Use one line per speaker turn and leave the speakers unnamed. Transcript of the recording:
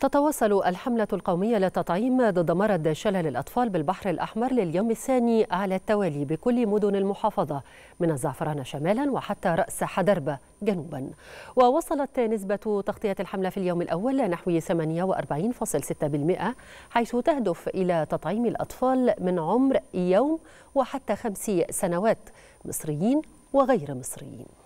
تتواصل الحملة القومية للتطعيم ضد مرض شلل الأطفال بالبحر الأحمر لليوم الثاني على التوالي بكل مدن المحافظة من الزعفران شمالا وحتى رأس حدربة جنوبا ووصلت نسبة تغطية الحملة في اليوم الأول نحو 48.6% حيث تهدف إلى تطعيم الأطفال من عمر يوم وحتى خمس سنوات مصريين وغير مصريين